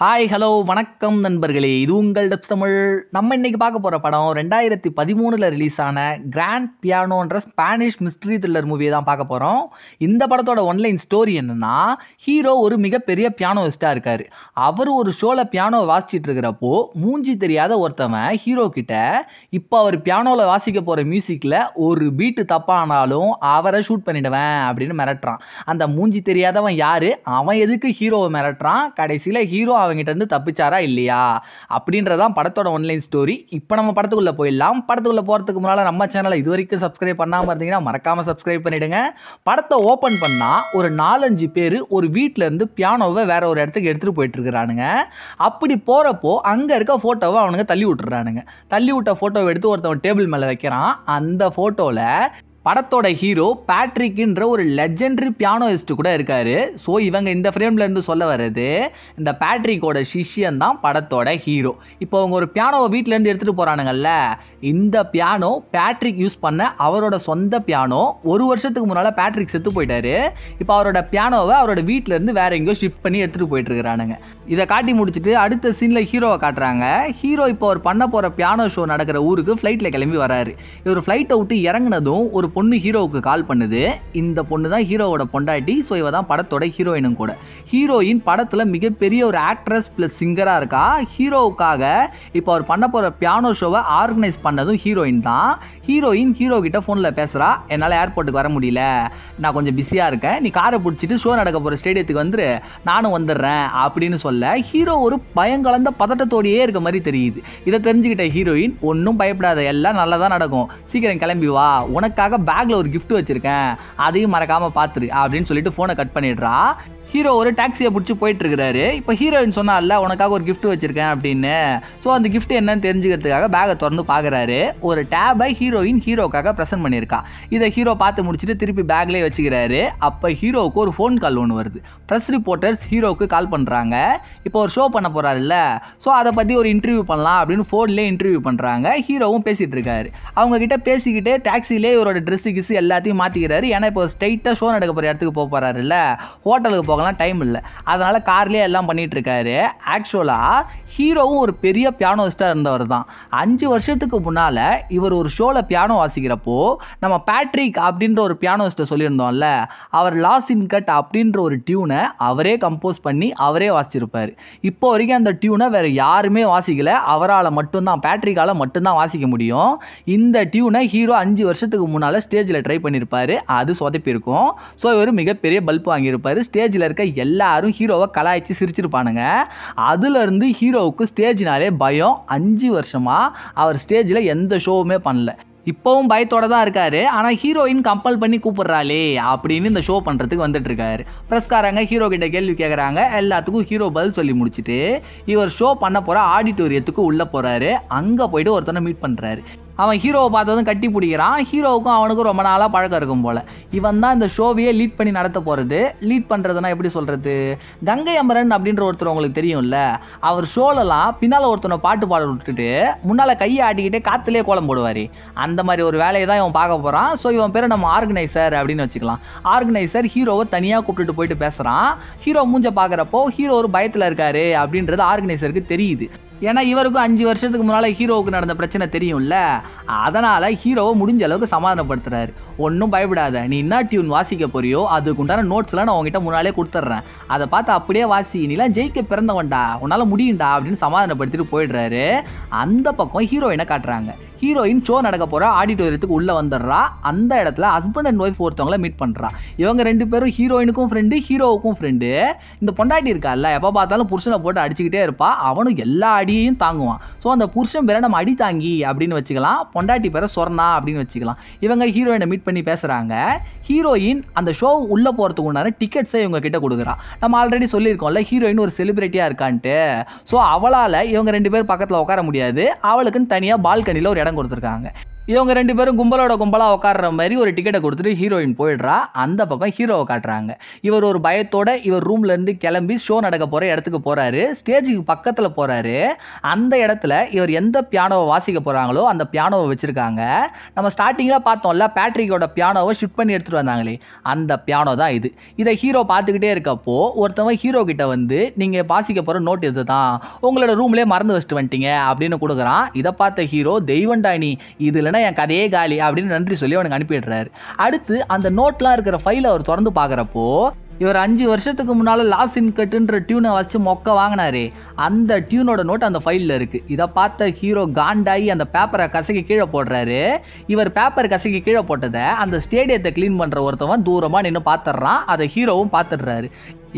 hi hello வணக்கம் நண்பர்களே இது உங்கள் டப் தமிழ் நம்ம இன்றைக்கி பார்க்க போகிற படம் ரெண்டாயிரத்தி பதிமூணில் ரிலீஸ் ஆன கிராண்ட் பியானோன்ற ஸ்பானிஷ் மிஸ்ட்ரி த்ரில்லர் மூவியை தான் பார்க்க போகிறோம் இந்த படத்தோட ஒன்லைன் ஸ்டோரி என்னென்னா ஹீரோ ஒரு மிகப்பெரிய பியானோயிஸ்ட்டாக இருக்கார் அவர் ஒரு ஷோவில் பியானோ வாசிச்சுட்டு இருக்கிறப்போ மூஞ்சி தெரியாத ஒருத்தவன் ஹீரோ கிட்ட இப்போ அவர் பியானோவில் வாசிக்க போகிற மியூசிக்கில் ஒரு பீட்டு தப்பானாலும் அவரை ஷூட் பண்ணிடுவேன் அப்படின்னு மிரட்டுறான் அந்த மூஞ்சி தெரியாதவன் யார் அவன் எதுக்கு ஹீரோவை மிரட்டுறான் கடைசியில் ஹீரோ அவங்ககிட்ட இருந்து தப்பிச்சாரா இல்லையா அப்படின்றதான் படத்தோட ஒன்லைன் ஸ்டோரி இப்போ நம்ம படத்துக்குள்ளே போயிடலாம் படத்துக்குள்ளே போகிறதுக்கு முன்னால் நம்ம சேனலை இது வரைக்கும் சப்ஸ்கிரைப் பண்ணாமல் இருந்தீங்கன்னா மறக்காமல் சப்ஸ்கிரைப் பண்ணிவிடுங்க படத்தை ஓப்பன் பண்ணால் ஒரு நாலஞ்சு பேர் ஒரு வீட்டிலேருந்து பியானோவை வேற ஒரு இடத்துக்கு எடுத்துகிட்டு போயிட்டுருக்குறானுங்க அப்படி போகிறப்போ அங்கே இருக்க ஃபோட்டோவை அவனுங்க தள்ளி விட்டுறானுங்க தள்ளி விட்ட ஃபோட்டோவை எடுத்து ஒருத்தவன் டேபிள் மேலே வைக்கிறான் அந்த ஃபோட்டோவில் படத்தோட ஹீரோ பேட்ரிக்ன்ற ஒரு லெஜெண்டரி பியானோயிஸ்ட் கூட இருக்காரு ஸோ இவங்க இந்த ஃப்ரேம்லேருந்து சொல்ல வர்றது இந்த பேட்ரிக்கோட சிஷியன் தான் படத்தோட ஹீரோ இப்போ அவங்க ஒரு பியானோவை வீட்டிலேருந்து எடுத்துகிட்டு போகிறானுங்கல்ல இந்த பியானோ பேட்ரிக் யூஸ் பண்ண அவரோட சொந்த பியானோ ஒரு வருஷத்துக்கு முன்னால் பேட்ரிக் செத்து போயிட்டாரு இப்போ அவரோட பியானோவை அவரோட வீட்டிலேருந்து வேற எங்கேயோ ஷிஃப்ட் பண்ணி எடுத்துகிட்டு இருக்கிறானுங்க இதை காட்டி முடிச்சுட்டு அடுத்த சீனில் ஹீரோவை காட்டுறாங்க ஹீரோ இப்போ அவர் பண்ண போகிற பியானோ ஷோ நடக்கிற ஊருக்கு ஃப்ளைட்டில் கிளம்பி வராரு இவர் ஃப்ளைட்டை விட்டு இறங்கினதும் ஒரு பொண்ணு ஹீரோவுக்கு கால் பண்ணுது இந்த பொண்ணு தான் ஹீரோவோட பொண்டாட்டி ஸோ இவ தான் படத்தோட ஹீரோயினும் கூட ஹீரோயின் படத்தில் மிகப்பெரிய ஒரு ஆக்ட்ரஸ் ப்ளஸ் சிங்கராக இருக்கா ஹீரோவுக்காக இப்போ அவர் பண்ண போகிற பியானோ ஷோவை ஆர்கனைஸ் பண்ணதும் ஹீரோயின் தான் ஹீரோயின் ஹீரோ கிட்ட ஃபோனில் பேசுகிறா என்னால் ஏர்போர்ட்டுக்கு வர முடியல நான் கொஞ்சம் பிஸியாக இருக்கேன் நீ காரை பிடிச்சிட்டு ஷோ நடக்க போகிற ஸ்டேடியத்துக்கு வந்துரு நானும் வந்துடுறேன் அப்படின்னு சொல்ல ஹீரோ ஒரு பயங்கலந்த பதட்டத்தோடையே இருக்க மாதிரி தெரியுது இதை தெரிஞ்சுக்கிட்ட ஹீரோயின் ஒன்றும் பயப்படாத எல்லாம் நல்லா தான் நடக்கும் சீக்கிரம் கிளம்பி வா உனக்காக பேக்கில் ஒரு கிஃப்ட் வச்சுருக்கேன் அதையும் மறக்காமல் பார்த்துரு அப்படின்னு சொல்லிட்டு ஃபோனை கட் பண்ணிடுறா ஹீரோ ஒரு டாக்ஸியை பிடிச்சி போயிட்டுருக்காரு இப்போ ஹீரோயின் சொன்னால உனக்காக ஒரு கிஃப்ட் வச்சுருக்கேன் அப்படின்னு ஸோ அந்த கிஃப்ட் என்னன்னு தெரிஞ்சுக்கிறதுக்காக பேகை திறந்து பார்க்குறாரு ஒரு டேபை ஹீரோயின் ஹீரோக்காக ப்ரெசென்ட் பண்ணியிருக்கா இதை ஹீரோ பார்த்து முடிச்சுட்டு திருப்பி பேக்லேயே வச்சுக்கிறாரு அப்போ ஹீரோவுக்கு ஒரு ஃபோன் கால் ஒன்று வருது ப்ரெஸ் ரிப்போர்ட்டர்ஸ் ஹீரோவுக்கு கால் பண்ணுறாங்க இப்போ ஒரு ஷோ பண்ண போகிறாருல்ல ஸோ அதை பற்றி ஒரு இன்டர்வியூ பண்ணலாம் அப்படின்னு ஃபோன்லேயே இன்டர்வியூ பண்ணுறாங்க ஹீரோவும் பேசிகிட்டு இருக்காரு அவங்கக்கிட்ட பேசிக்கிட்டு டாக்ஸிலே இவரோட ட்ரெஸ்ஸு கிஸ்ஸு எல்லாத்தையும் மாற்றிக்கிறாரு ஏன்னா இப்போ ஸ்ட்ரைட்டாக ஷோ நடக்க போகிற இடத்துக்கு போக போகிறாருல்ல ஹோட்டலுக்கு போக போகலாம் டைம் இல்லை அதனால் கார்லேயே எல்லாம் பண்ணிகிட்ருக்காரு ஆக்சுவலாக ஹீரோவும் ஒரு பெரிய பியானோஸ்டாக இருந்தவர் தான் அஞ்சு வருஷத்துக்கு முன்னால் இவர் ஒரு ஷோவில் பியானோ வாசிக்கிறப்போ நம்ம பேட்ரிக் அப்படின்ற ஒரு பியானோஸ்ட்டை சொல்லியிருந்தோம்ல அவர் லாஸ் இன் கட் அப்படின்ற ஒரு டியூனை அவரே கம்போஸ் பண்ணி அவரே வாசிச்சிருப்பார் இப்போ வரைக்கும் அந்த டியூனை வேறு யாருமே வாசிக்கலை அவரால் மட்டும்தான் பேட்ரிக்கால் மட்டும்தான் வாசிக்க முடியும் இந்த டியூனை ஹீரோ அஞ்சு வருஷத்துக்கு முன்னால் ஸ்டேஜில் ட்ரை பண்ணியிருப்பார் அது சொதப்பியிருக்கும் ஸோ இவர் மிகப்பெரிய பல்ப் வாங்கியிருப்பார் ஸ்டேஜில் இருக்க எல்லாரும் ஹீரோவை கலாய்ச்சி சிரிச்சிருப்பானுங்க அதுலேருந்து ஹீரோவுக்கு ஸ்டேஜ்னாலே பயம் அஞ்சு வருஷமாக அவர் ஸ்டேஜில் எந்த ஷோவுமே பண்ணல இப்போவும் பயத்தோட தான் இருக்காரு ஆனால் ஹீரோயின் கம்பல் பண்ணி கூப்பிட்றாளே அப்படின்னு இந்த ஷோ பண்ணுறதுக்கு வந்துட்டு இருக்காரு ப்ரெஸ்காரங்க ஹீரோ கிட்ட கேள்வி கேட்குறாங்க எல்லாத்துக்கும் ஹீரோ பதில் சொல்லி முடிச்சுட்டு இவர் ஷோ பண்ண போகிற ஆடிட்டோரியத்துக்கு உள்ளே போகிறாரு அங்கே போயிட்டு ஒருத்தனை மீட் பண்ணுறாரு அவன் ஹீரோவை பார்த்ததும் கட்டி பிடிக்கிறான் ஹீரோவுக்கும் அவனுக்கும் ரொம்ப நாளாக பழக்கம் இருக்கும் போல் இவன் தான் இந்த ஷோவையே லீட் பண்ணி நடத்த போகிறது லீட் பண்ணுறதுனா எப்படி சொல்கிறது கங்கை அமரன் அப்படின்ற ஒருத்தர் உங்களுக்கு தெரியும்ல அவர் ஷோலெலாம் பின்னால் ஒருத்தனை பாட்டு பாட விட்டுட்டு முன்னால் கையை ஆட்டிக்கிட்டே காற்றுலேயே கோலம் போடுவார் அந்த மாதிரி ஒரு வேலையை தான் இவன் பார்க்க போகிறான் ஸோ இவன் பேரை நம்ம ஆர்கனைசர் அப்படின்னு வச்சுக்கலாம் ஆர்கனைசர் ஹீரோவை தனியாக கூப்பிட்டுட்டு போயிட்டு பேசுகிறான் ஹீரோ மூஞ்ச பார்க்குறப்போ ஹீரோ ஒரு பயத்தில் இருக்காரு அப்படின்றது ஆர்கனைசருக்கு தெரியுது ஏன்னா இவருக்கும் அஞ்சு வருஷத்துக்கு முன்னால் ஹீரோவுக்கு நடந்த பிரச்சனை தெரியும்ல அதனால் ஹீரோவை முடிஞ்ச அளவுக்கு சமாதானப்படுத்துறாரு ஒன்றும் பயப்படாத நீ என்ன டியூன் வாசிக்க போறியோ அதுக்குண்டான உண்டான நோட்ஸ்லாம் நான் உங்ககிட்ட முன்னாலே கொடுத்துட்றேன் அதை பார்த்து அப்படியே வாசி நீலாம் ஜெயிக்க பிறந்தவன்டா உன்னால் முடியும்டா அப்படின்னு சமாதானப்படுத்திட்டு போயிடுறாரு அந்த பக்கம் ஹீரோயினை காட்டுறாங்க ஹீரோயின் ஷோ நடக்க போகிற ஆடிட்டோரியத்துக்கு உள்ளே வந்துடுறா அந்த இடத்துல ஹஸ்பண்ட் அண்ட் ஒய்ஃப் ஒருத்தவங்கள மீட் பண்ணுறா இவங்க ரெண்டு பேரும் ஹீரோயினுக்கும் ஃப்ரெண்டு ஹீரோவுக்கும் ஃப்ரெண்டு இந்த பொண்டாட்டி இருக்கா இல்லை எப்போ பார்த்தாலும் புருஷனை போட்டு அடிச்சுக்கிட்டே இருப்பா அவனும் எல்லா அடியையும் தாங்குவான் ஸோ அந்த புருஷன் பேரை நம்ம அடி தாங்கி அப்படின்னு வச்சுக்கலாம் பொண்டாட்டி பேரை சொர்ணா அப்படின்னு வச்சுக்கலாம் இவங்க ஹீரோயினை மீட் பண்ணி பேசுகிறாங்க ஹீரோயின் அந்த ஷோ உள்ளே போகிறதுக்கு உண்டான டிக்கெட்ஸை இவங்க கிட்ட கொடுக்குறா நம்ம ஆல்ரெடி சொல்லியிருக்கோம்ல ஹீரோயின் ஒரு செலிபிரிட்டியாக இருக்கான்ட்டு ஸோ அவளால் இவங்க ரெண்டு பேர் பக்கத்தில் உட்கார முடியாது அவளுக்குன்னு தனியாக பால்கனியில் ஒரு இடம் கொடுத்துருக்காங்க இவங்க ரெண்டு பேரும் கும்பலோட கும்பலாக உட்காடுற மாதிரி ஒரு டிக்கெட்டை கொடுத்துட்டு ஹீரோயின் போயிடுறா அந்த பக்கம் ஹீரோவை காட்டுறாங்க இவர் ஒரு பயத்தோட இவர் ரூம்லேருந்து கிளம்பி ஷோ நடக்க போகிற இடத்துக்கு போகிறாரு ஸ்டேஜுக்கு பக்கத்தில் போகிறாரு அந்த இடத்துல இவர் எந்த பியானோவை வாசிக்க போகிறாங்களோ அந்த பியானோவை வச்சுருக்காங்க நம்ம ஸ்டார்டிங்கில் பார்த்தோம்ல பேட்ரிக்கோட பியானோவை ஷிஃப்ட் பண்ணி எடுத்துகிட்டு வந்தாங்களே அந்த பியானோ தான் இது இதை ஹீரோ பார்த்துக்கிட்டே இருக்கப்போ ஒருத்தவங்க ஹீரோ கிட்ட வந்து நீங்கள் வாசிக்க போகிற நோட் இது தான் உங்களோட ரூம்லேயே மறந்து வச்சுட்டு வந்துட்டீங்க அப்படின்னு கொடுக்குறான் இதை பார்த்த ஹீரோ தெய்வண்டாயினி இது என் கதையே காலி அப்படின்னு நன்றி சொல்லி அவனுக்கு அனுப்பிடுறாரு அடுத்து அந்த நோட்லாம் இருக்கிற ஃபைலை அவர் திறந்து பார்க்குறப்போ இவர் அஞ்சு வருஷத்துக்கு முன்னால் லாஸ் இன்கட்டுன்ற டியூனை வச்சு மொக்க வாங்கினாரு அந்த டியூனோட நோட் அந்த ஃபைலில் இருக்குது இதை பார்த்த ஹீரோ காண்டாகி அந்த பேப்பரை கசக்கி கீழே போடுறாரு இவர் பேப்பர் கசக்கி கீழே போட்டதை அந்த ஸ்டேடியத்தை க்ளீன் பண்ணுற ஒருத்தவன் தூரமாக நின்று பார்த்துட்றான் அதை ஹீரோவும் பார்த்துடுறாரு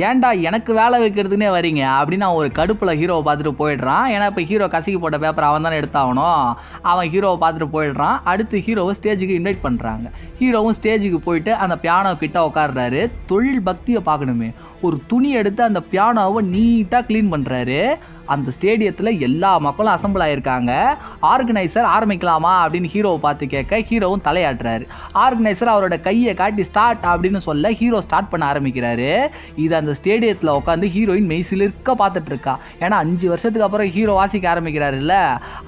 ஏன்டா எனக்கு வேலை வைக்கிறதுனே வரீங்க அப்படின்னு அவன் ஒரு கடுப்பில் ஹீரோவை பார்த்துட்டு போயிடுறான் ஏன்னா இப்போ ஹீரோ கசிக்கு போட்ட பேப்பர் அவன் தானே எடுத்தாகணும் அவன் ஹீரோவை பார்த்துட்டு போயிடுறான் அடுத்து ஹீரோவை ஸ்டேஜுக்கு இன்வைட் பண்ணுறாங்க ஹீரோவும் ஸ்டேஜுக்கு போயிட்டு அந்த பியானோ கிட்ட உட்காடுறாரு தொழில் பக்தியை பார்க்கணுமே ஒரு துணி எடுத்து அந்த பியானோவை நீட்டாக க்ளீன் பண்ணுறாரு அந்த ஸ்டேடியத்தில் எல்லா மக்களும் அசம்பிள் ஆகியிருக்காங்க ஆர்கனைசர் ஆரம்பிக்கலாமா அப்படின்னு ஹீரோவை பார்த்து கேட்க ஹீரோவும் தலையாட்டுறாரு ஆர்கனைசர் அவரோட கையை காட்டி ஸ்டார்ட் அப்படின்னு சொல்ல ஹீரோ ஸ்டார்ட் பண்ண ஆரம்பிக்கிறாரு இது அந்த ஸ்டேடியத்தில் உட்காந்து ஹீரோயின் மெய்சிலிருக்க பார்த்துட்ருக்கா ஏன்னா அஞ்சு வருஷத்துக்கு அப்புறம் ஹீரோ வாசிக்க ஆரம்பிக்கிறாருல்ல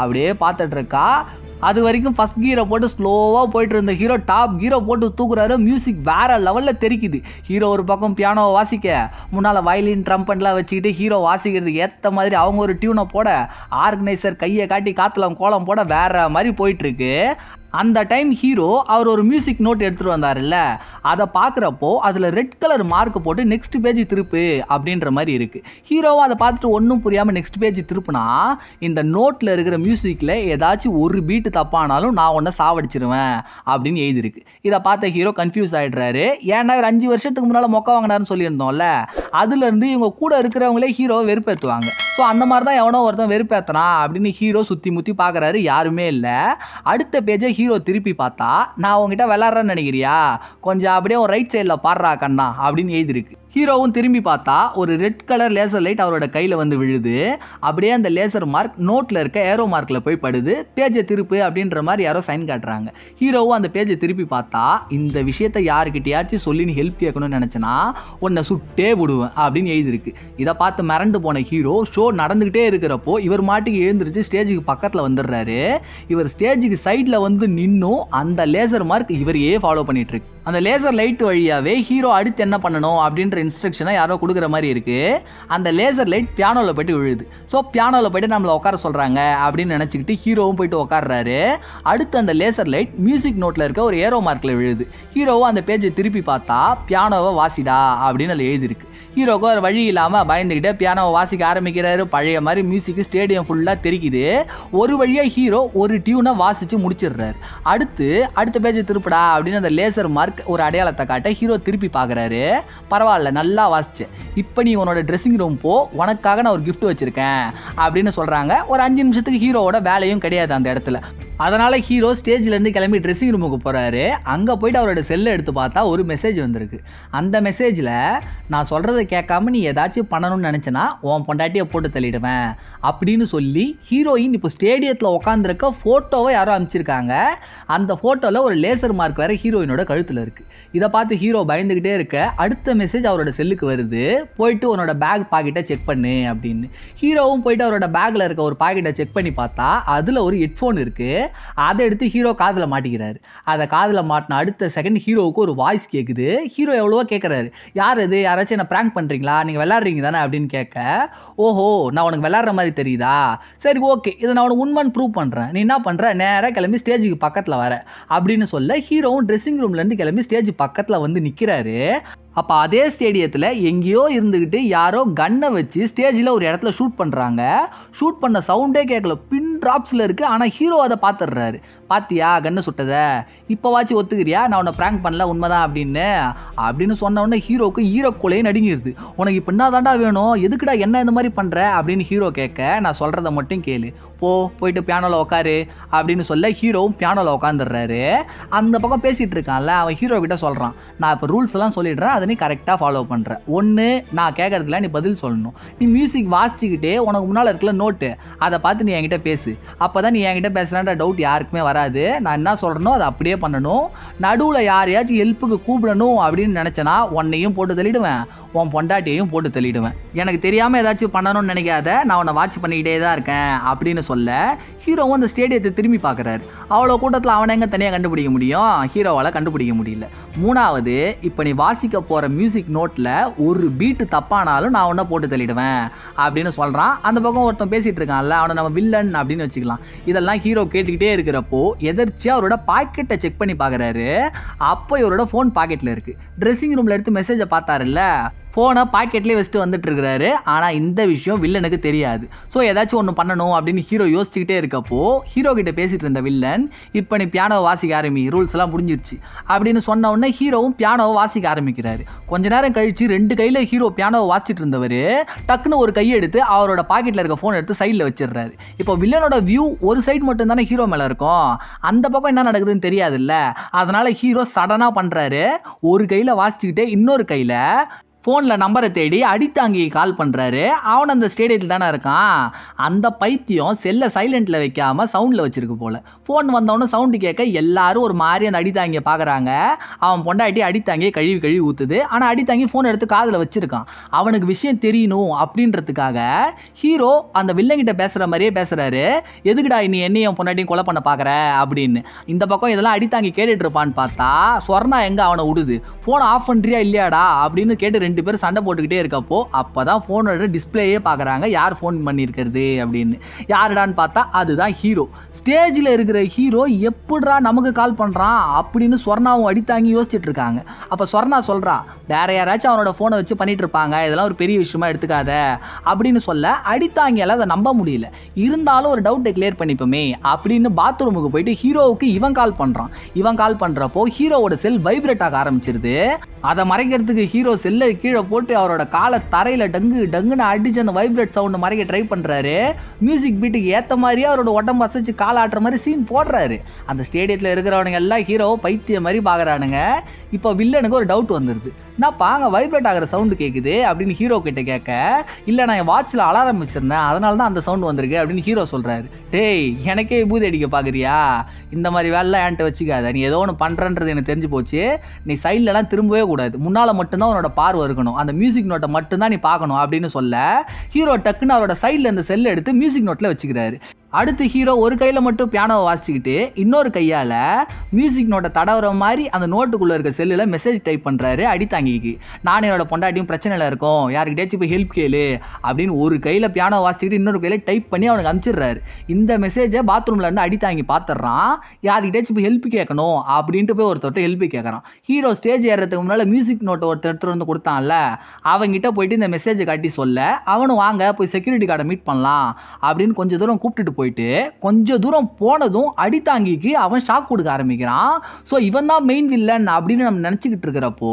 அப்படியே பார்த்துட்ருக்கா அது வரைக்கும் ஃபஸ்ட் கீரை போட்டு ஸ்லோவாக போயிட்டு இருந்த ஹீரோ டாப் கீரை போட்டு தூக்குறாரு மியூசிக் வேறு லெவலில் தெரிக்குது ஹீரோ ஒரு பக்கம் பியானோவை வாசிக்க முன்னால் வயலின் அண்ட்லாம் வச்சுக்கிட்டு ஹீரோ வாசிக்கிறதுக்கு ஏற்ற மாதிரி அவங்க ஒரு டியூனை போட ஆர்கனைசர் கையை காட்டி காற்றுலாம் கோலம் போட வேறு மாதிரி போயிட்டுருக்கு அந்த டைம் ஹீரோ அவர் ஒரு மியூசிக் நோட் எடுத்துகிட்டு வந்தார்ல அதை பார்க்குறப்போ அதில் ரெட் கலர் மார்க் போட்டு நெக்ஸ்ட் பேஜ் திருப்பு அப்படின்ற மாதிரி இருக்குது ஹீரோவும் அதை பார்த்துட்டு ஒன்றும் புரியாமல் நெக்ஸ்ட் பேஜ் திருப்புனா இந்த நோட்டில் இருக்கிற மியூசிக்கில் ஏதாச்சும் ஒரு பீட்டு தப்பானாலும் நான் ஒன்றை சாவடிச்சிருவேன் அப்படின்னு எழுதியிருக்கு இதை பார்த்த ஹீரோ கன்ஃபியூஸ் ஆகிடுறாரு ஏன்னா ஒரு அஞ்சு வருஷத்துக்கு முன்னால் மொக்க வாங்கினாருன்னு சொல்லியிருந்தோம்ல அதுலேருந்து இவங்க கூட இருக்கிறவங்களே ஹீரோவை வெறுப்பேற்றுவாங்க ஸோ அந்த மாதிரி தான் எவனோ ஒருத்தன் வெறுப்பேற்றனா அப்படின்னு ஹீரோ சுற்றி முற்றி பார்க்குறாரு யாருமே இல்லை அடுத்த பேஜை ஹீரோ திருப்பி பார்த்தா நான் உங்ககிட்ட விளாட்றேன்னு நினைக்கிறியா கொஞ்சம் அப்படியே ஒரு ரைட் சைடில் பாடுறா கண்ணா அப்படின்னு எழுதிருக்கு ஹீரோவும் திரும்பி பார்த்தா ஒரு ரெட் கலர் லேசர் லைட் அவரோட கையில் வந்து விழுது அப்படியே அந்த லேசர் மார்க் நோட்டில் இருக்க ஏரோ மார்க்கில் போய் படுது பேஜை திருப்பு அப்படின்ற மாதிரி யாரோ சைன் காட்டுறாங்க ஹீரோவும் அந்த பேஜை திருப்பி பார்த்தா இந்த விஷயத்தை யாருக்கிட்டையாச்சும் சொல்லி நீ ஹெல்ப் கேட்கணும்னு நினச்சினா உன்னை சுட்டே விடுவேன் அப்படின்னு எழுதிருக்கு இதை பார்த்து மிரண்டு போன ஹீரோ ஷோ நடந்துக்கிட்டே இருக்கிறப்போ இவர் மாட்டுக்கு எழுந்துருச்சு ஸ்டேஜுக்கு பக்கத்தில் வந்துடுறாரு இவர் ஸ்டேஜுக்கு சைடில் வந்து நின்னும் அந்த லேசர் மார்க் இவரையே ஃபாலோ பண்ணிகிட்ருக்கு அந்த லேசர் லைட் வழியாகவே ஹீரோ அடுத்து என்ன பண்ணணும் அப்படின்ற இன்ஸ்ட்ரக்ஷனை யாரோ கொடுக்குற மாதிரி இருக்குது அந்த லேசர் லைட் பியானோவில் போய்ட்டு விழுது ஸோ பியானோவில் போய்ட்டு நம்மளை உட்கார சொல்கிறாங்க அப்படின்னு நினச்சிக்கிட்டு ஹீரோவும் போய்ட்டு உட்காடுறாரு அடுத்து அந்த லேசர் லைட் மியூசிக் நோட்டில் இருக்க ஒரு ஏரோ மார்க்கில் விழுது ஹீரோவும் அந்த பேஜை திருப்பி பார்த்தா பியானோவை வாசிடா அப்படின்னு அதில் எழுதியிருக்கு ஹீரோக்கு ஒரு வழி இல்லாமல் பயந்துக்கிட்டு பியானோவை வாசிக்க ஆரம்பிக்கிறாரு பழைய மாதிரி மியூசிக் ஸ்டேடியம் ஃபுல்லாக தெரிக்குது ஒரு வழியாக ஹீரோ ஒரு டியூனை வாசித்து முடிச்சிடுறாரு அடுத்து அடுத்த பேஜை திருப்படா அப்படின்னு அந்த லேசர் மார்க் ஒரு அடையாளத்தை காட்ட ஹீரோ திருப்பி பார்க்குறாரு பரவாயில்ல நல்லா வாசிச்சு இப்போ நீ உனோட ட்ரெஸ்ஸிங் ரூம் போ உனக்காக நான் ஒரு கிஃப்ட் வச்சுருக்கேன் அப்படின்னு சொல்கிறாங்க ஒரு அஞ்சு நிமிஷத்துக்கு ஹீரோவோட வேலையும் கிடையாது அந்த இடத்துல அதனால் ஹீரோ ஸ்டேஜ்லேருந்து கிளம்பி ட்ரெஸ்ஸிங் ரூமுக்கு போகிறாரு அங்கே போயிட்டு அவரோட செல்லை எடுத்து பார்த்தா ஒரு மெசேஜ் வந்திருக்கு அந்த மெசேஜில் நான் சொல்கிறத சொல்கிறத கேட்காம நீ ஏதாச்சும் பண்ணணும்னு நினச்சினா உன் பொண்டாட்டியை போட்டு தள்ளிடுவேன் அப்படின்னு சொல்லி ஹீரோயின் இப்போ ஸ்டேடியத்தில் உட்காந்துருக்க ஃபோட்டோவை யாரோ அனுப்பிச்சிருக்காங்க அந்த ஃபோட்டோவில் ஒரு லேசர் மார்க் வேறு ஹீரோயினோட கழுத்தில் இருக்குது இதை பார்த்து ஹீரோ பயந்துக்கிட்டே இருக்க அடுத்த மெசேஜ் அவரோட செல்லுக்கு வருது போயிட்டு உன்னோட பேக் பாக்கெட்டை செக் பண்ணு அப்படின்னு ஹீரோவும் போயிட்டு அவரோட பேக்கில் இருக்க ஒரு பாக்கெட்டை செக் பண்ணி பார்த்தா அதில் ஒரு ஹெட்ஃபோன் இருக்குது அதை எடுத்து ஹீரோ காதில் மாட்டிக்கிறாரு அதை காதில் மாட்டின அடுத்த செகண்ட் ஹீரோவுக்கு ஒரு வாய்ஸ் கேட்குது ஹீரோ எவ்வளவோ கேட்குறாரு யார் இது யாராச்சும் என்ன ப்ராங்க் ப்ராங்க் பண்ணுறீங்களா நீங்கள் விளாட்றீங்க தானே அப்படின்னு கேட்க ஓஹோ நான் உனக்கு விளாட்ற மாதிரி தெரியுதா சரி ஓகே இதை நான் உனக்கு உண்மன் ப்ரூவ் பண்ணுறேன் நீ என்ன பண்ணுற நேராக கிளம்பி ஸ்டேஜுக்கு பக்கத்தில் வர அப்படின்னு சொல்ல ஹீரோவும் ட்ரெஸ்ஸிங் ரூம்லேருந்து கிளம்பி ஸ்டேஜ் பக்கத்தில் வந்து நிற்கிறாரு அப்போ அதே ஸ்டேடியத்தில் எங்கேயோ இருந்துக்கிட்டு யாரோ கண்ணை வச்சு ஸ்டேஜில் ஒரு இடத்துல ஷூட் பண்ணுறாங்க ஷூட் பண்ண சவுண்டே கேட்கல பின் ட்ராப்ஸில் இருக்குது ஆனால் ஹீரோ அதை பார்த்துடுறாரு பாத்தியா கண்ணு சுட்டதை இப்போவாச்சும் ஒத்துக்கிறியா நான் உன்னை ப்ராங்க் பண்ணல உண்மைதான் அப்படின்னு அப்படின்னு சொன்ன உடனே ஹீரோ ஈரக்குலையும் நடுங்கிடுது உனக்கு இப்போ என்ன தாண்டா வேணும் எதுக்குடா என்ன இந்த மாதிரி பண்ணுற அப்படின்னு ஹீரோ கேட்க நான் சொல்கிறத மட்டும் கேளு போ போயிட்டு பியானோவில் உட்காரு அப்படின்னு சொல்ல ஹீரோவும் பியானோவில் உட்காந்துடுறாரு அந்த பக்கம் பேசிகிட்டு இருக்கான்ல அவன் ஹீரோ கிட்ட சொல்கிறான் நான் இப்போ ரூல்ஸ்லாம் சொல்லிடுறேன் அதை நீ கரெக்டாக ஃபாலோ பண்ணுறேன் ஒன்று நான் கேட்குறதுல நீ பதில் சொல்லணும் நீ மியூசிக் வாசிச்சுக்கிட்டே உனக்கு முன்னால் இருக்கிற நோட்டு அதை பார்த்து நீ என்கிட்ட பேசு பேசு அப்போ தான் நீ என்கிட்ட பேசலான்ற டவுட் யாருக்குமே வராது நான் என்ன சொல்கிறனோ அதை அப்படியே பண்ணணும் நடுவில் யாரையாச்சும் ஹெல்ப்புக்கு கூப்பிடணும் அப்படின்னு நினச்சனா உன்னையும் போட்டு தள்ளிடுவேன் உன் பொண்டாட்டியையும் போட்டு தள்ளிடுவேன் எனக்கு தெரியாமல் ஏதாச்சும் பண்ணணும்னு நினைக்காத நான் உன்னை வாட்ச் பண்ணிக்கிட்டே தான் இருக்கேன் அப்படின்னு சொல்ல ஹீரோவும் அந்த ஸ்டேடியத்தை திரும்பி பார்க்குறாரு அவ்வளோ கூட்டத்தில் அவனை எங்கே தனியாக கண்டுபிடிக்க முடியும் ஹீரோவால் கண்டுபிடிக்க முடியல மூணாவது இப்போ நீ வாசிக்க போகிற மியூசிக் நோட்டில் ஒரு பீட்டு தப்பானாலும் நான் உன்னை போட்டு தள்ளிடுவேன் அப்படின்னு சொல்கிறான் அந்த பக்கம் ஒருத்தன் பேசிகிட்டு இருக்கான்ல அவனை நம்ம வில்லன் அப்படின்னு அப்படின்னு வச்சுக்கலாம் இதெல்லாம் ஹீரோ கேட்டுக்கிட்டே இருக்கிறப்போ எதர்ச்சியாக அவரோட பாக்கெட்டை செக் பண்ணி பார்க்குறாரு அப்போ இவரோட ஃபோன் பாக்கெட்டில் இருக்குது ட்ரெஸ்ஸிங் ரூமில் எடுத்து மெசேஜை பார்த்தாருல்ல ஃபோனை பாக்கெட்லேயே வச்சுட்டு வந்துட்டு இருக்கிறாரு ஆனால் இந்த விஷயம் வில்லனுக்கு தெரியாது ஸோ ஏதாச்சும் ஒன்று பண்ணணும் அப்படின்னு ஹீரோ யோசிச்சுக்கிட்டே இருக்கப்போ ஹீரோ கிட்ட பேசிகிட்டு இருந்த வில்லன் இப்போ நீ பியானோவை வாசிக்க ஆரம்பி ரூல்ஸ் எல்லாம் முடிஞ்சிருச்சு அப்படின்னு சொன்ன உடனே ஹீரோவும் பியானோவை வாசிக்க ஆரம்பிக்கிறாரு கொஞ்ச நேரம் கழித்து ரெண்டு கையில் ஹீரோ பியானோவை வாசிச்சுட்டு இருந்தவர் டக்குன்னு ஒரு எடுத்து அவரோட பாக்கெட்டில் இருக்க ஃபோன் எடுத்து சைடில் வச்சிடுறாரு இப்போ வில்லனோட வியூ ஒரு சைடு மட்டும் தானே ஹீரோ மேலே இருக்கும் அந்த பக்கம் என்ன நடக்குதுன்னு தெரியாதுல்ல அதனால் ஹீரோ சடனாக பண்ணுறாரு ஒரு கையில் வாசிச்சுக்கிட்டே இன்னொரு கையில் ஃபோனில் நம்பரை தேடி அடித்தாங்கி கால் பண்ணுறாரு அவன் அந்த ஸ்டேடியத்தில் தானே இருக்கான் அந்த பைத்தியம் செல்லை சைலண்ட்டில் வைக்காமல் சவுண்டில் வச்சுருக்கு போல் ஃபோன் வந்தவொடனே சவுண்டு கேட்க எல்லாரும் ஒரு மாதிரி அந்த அடித்தாங்கியை பார்க்குறாங்க அவன் பொண்டாட்டி அடித்தாங்கியை கழுவி கழுவி ஊற்றுது ஆனால் அடித்தாங்கி ஃபோன் எடுத்து காதில் வச்சுருக்கான் அவனுக்கு விஷயம் தெரியணும் அப்படின்றதுக்காக ஹீரோ அந்த வில்லங்கிட்ட பேசுகிற மாதிரியே பேசுகிறாரு எதுக்குடா நீ என்னையும் பொண்டாட்டியும் கொலை பண்ண பார்க்குற அப்படின்னு இந்த பக்கம் இதெல்லாம் அடித்தாங்கி கேட்டுட்டு இருப்பான்னு பார்த்தா சொர்ணா எங்கே அவனை விடுது ஃபோனை ஆஃப் பண்ணுறியா இல்லையாடா அப்படின்னு கேட்டு ரெண்டு பேரும் சண்டை போட்டுக்கிட்டே இருக்கப்போ அப்போ தான் ஃபோனோட டிஸ்பிளேயே பார்க்குறாங்க யார் ஃபோன் பண்ணியிருக்கிறது அப்படின்னு யாருடான்னு பார்த்தா அதுதான் ஹீரோ ஸ்டேஜில் இருக்கிற ஹீரோ எப்படிரா நமக்கு கால் பண்ணுறான் அப்படின்னு ஸ்வர்ணாவும் அடித்தாங்கி யோசிச்சுட்டு இருக்காங்க அப்போ ஸ்வர்ணா சொல்கிறான் வேற யாராச்சும் அவனோட ஃபோனை வச்சு பண்ணிட்டு இருப்பாங்க இதெல்லாம் ஒரு பெரிய விஷயமா எடுத்துக்காத அப்படின்னு சொல்ல அடித்தாங்கியால் அதை நம்ப முடியல இருந்தாலும் ஒரு டவுட்டை கிளியர் பண்ணிப்போமே அப்படின்னு பாத்ரூமுக்கு போயிட்டு ஹீரோவுக்கு இவன் கால் பண்ணுறான் இவன் கால் பண்ணுறப்போ ஹீரோவோட செல் வைப்ரேட் ஆக ஆரம்பிச்சிருது அதை மறைக்கிறதுக்கு ஹீரோ செல்லை கீழே போட்டு அவரோட காலை தரையில் டங்கு டங்குன்னு அடிச்சு அந்த வைப்ரேட் சவுண்டு மறைக்க ட்ரை பண்ணுறாரு மியூசிக் பீட்டுக்கு ஏற்ற மாதிரியே அவரோட உடம்பு அசைச்சு கால் ஆட்டுற மாதிரி சீன் போடுறாரு அந்த ஸ்டேடியத்தில் இருக்கிறவனுங்க எல்லாம் ஹீரோவை பைத்திய மாதிரி பார்க்குறானுங்க இப்போ வில்லனுக்கு ஒரு டவுட் வந்துடுது நான் பாங்க வைப்ரேட் ஆகிற சவுண்டு கேட்குது அப்படின்னு ஹீரோ கிட்ட கேட்க இல்லை நான் என் வாட்சில் அலாரம் வச்சுருந்தேன் அதனால தான் அந்த சவுண்டு வந்திருக்கு அப்படின்னு ஹீரோ சொல்கிறாரு டேய் எனக்கே பூதி அடிக்க பார்க்குறியா இந்த மாதிரி வேலை என்கிட்ட வச்சுக்காத நீ ஏதோ ஒன்று பண்ணுறன்றது எனக்கு தெரிஞ்சு போச்சு நீ சைட்லலாம் திரும்பவே கூடாது முன்னால் மட்டும்தான் உன்னோட பார்வை இருக்கணும் அந்த மியூசிக் நோட்டை மட்டும்தான் நீ பார்க்கணும் அப்படின்னு சொல்ல ஹீரோ டக்குன்னு அவரோட சைடில் அந்த செல்லை எடுத்து மியூசிக் நோட்டில் வச்சுக்கிறாரு அடுத்து ஹீரோ ஒரு கையில் மட்டும் பியானோவை வாசிச்சுக்கிட்டு இன்னொரு கையால் மியூசிக் நோட்டை தடவுற மாதிரி அந்த நோட்டுக்குள்ளே இருக்க செல்லில் மெசேஜ் டைப் பண்ணுறாரு அடித்தாங்கிக்கு நான் என்னோடய பொண்டாட்டியும் பிரச்சனையில் இருக்கும் யாருக்கிட்டேச்சும் போய் ஹெல்ப் கேளு அப்படின்னு ஒரு கையில் பியானோவை வாசிச்சுக்கிட்டு இன்னொரு கையில் டைப் பண்ணி அவனுக்கு அமுச்சிடுறாரு இந்த மெசேஜை பாத்ரூமில் இருந்து அடித்தாங்கி பார்த்துட்றான் யாருக்கிட்டேச்சும் போய் ஹெல்ப் கேட்கணும் அப்படின்ட்டு போய் ஒருத்தர்கிட்ட ஹெல்ப் கேட்குறான் ஹீரோ ஸ்டேஜ் ஏறுறதுக்கு முன்னால் மியூசிக் நோட்டை ஒருத்தர் எடுத்துகிட்டு வந்து கொடுத்தான்ல அவங்ககிட்ட போயிட்டு இந்த மெசேஜை காட்டி சொல்ல அவனும் வாங்க போய் செக்யூரிட்டி கார்டை மீட் பண்ணலாம் அப்படின்னு கொஞ்சம் தூரம் கூப்பிட்டுட்டு போயிட்டு கொஞ்சம் தூரம் போனதும் அடித்தாங்கிக்கு அவன் ஷாக் கொடுக்க ஆரம்பிக்கிறான் ஸோ இவன் தான் மெயின் வில்லன் அப்படின்னு நம்ம நினச்சிக்கிட்டு இருக்கிறப்போ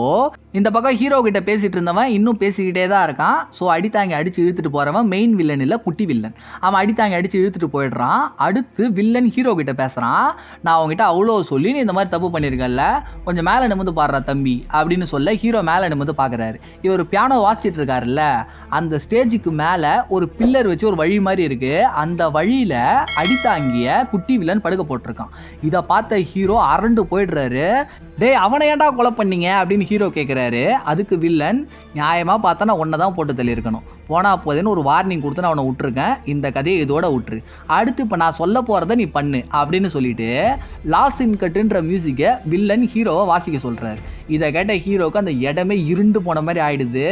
இந்த பக்கம் ஹீரோ கிட்ட பேசிகிட்டு இருந்தவன் இன்னும் பேசிக்கிட்டே தான் இருக்கான் ஸோ அடித்தாங்கி அடித்து இழுத்துட்டு போகிறவன் மெயின் வில்லன் இல்லை குட்டி வில்லன் அவன் அடித்தாங்கி அடித்து இழுத்துட்டு போயிடுறான் அடுத்து வில்லன் ஹீரோ கிட்ட பேசுகிறான் நான் அவங்ககிட்ட அவ்வளோ சொல்லி நீ இந்த மாதிரி தப்பு பண்ணியிருக்கல கொஞ்சம் மேலே நிமிந்து பாடுற தம்பி அப்படின்னு சொல்ல ஹீரோ மேலே நிமிந்து பார்க்குறாரு இவர் பியானோ வாசிச்சிட்டு இருக்காருல்ல அந்த ஸ்டேஜுக்கு மேலே ஒரு பில்லர் வச்சு ஒரு வழி மாதிரி இருக்குது அந்த வழியில் அடித்தாங்கிய குட்டி வில்லன் படுக்க போட்டிருக்கான் இதை பார்த்த ஹீரோ அரண்டு போயிடுறாரு டே அவனை ஏன்டா கொலை பண்ணீங்க அப்படின்னு ஹீரோ கேட்குறாரு அதுக்கு வில்லன் நியாயமாக பார்த்தா நான் ஒன்றை தான் போட்டு தள்ளியிருக்கணும் போனால் போதேன்னு ஒரு வார்னிங் கொடுத்து நான் அவனை விட்டுருக்கேன் இந்த கதையை இதோட விட்டுரு அடுத்து இப்போ நான் சொல்ல போகிறத நீ பண்ணு அப்படின்னு சொல்லிட்டு லாஸ் இன் கட்டுன்ற மியூசிக்கை வில்லன் ஹீரோவை வாசிக்க சொல்கிறார் இதை கேட்ட ஹீரோவுக்கு அந்த இடமே இருண்டு போன மாதிரி ஆகிடுது